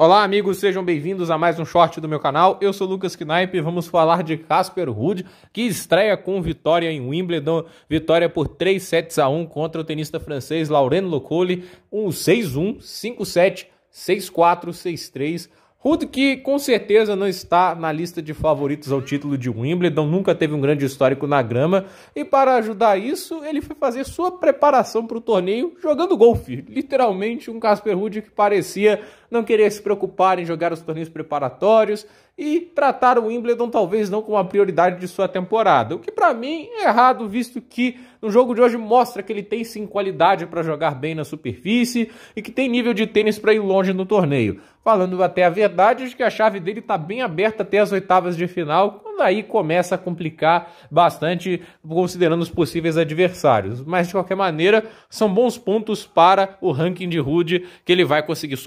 Olá, amigos, sejam bem-vindos a mais um short do meu canal. Eu sou Lucas Knaip e vamos falar de Casper Ruud, que estreia com vitória em Wimbledon, vitória por 3 sets a 1 contra o tenista francês Laurent Locoli, um 6-1, 5-7, 6-4, 6-3. Ruud que com certeza não está na lista de favoritos ao título de Wimbledon, nunca teve um grande histórico na grama, e para ajudar isso, ele foi fazer sua preparação para o torneio jogando golfe. Literalmente um Casper Ruud que parecia não querer se preocupar em jogar os torneios preparatórios e tratar o Wimbledon talvez não como a prioridade de sua temporada. O que para mim é errado, visto que no jogo de hoje mostra que ele tem sim qualidade para jogar bem na superfície e que tem nível de tênis para ir longe no torneio. Falando até a verdade, acho que a chave dele está bem aberta até as oitavas de final, quando aí começa a complicar bastante, considerando os possíveis adversários. Mas de qualquer maneira, são bons pontos para o ranking de Rude que ele vai conseguir.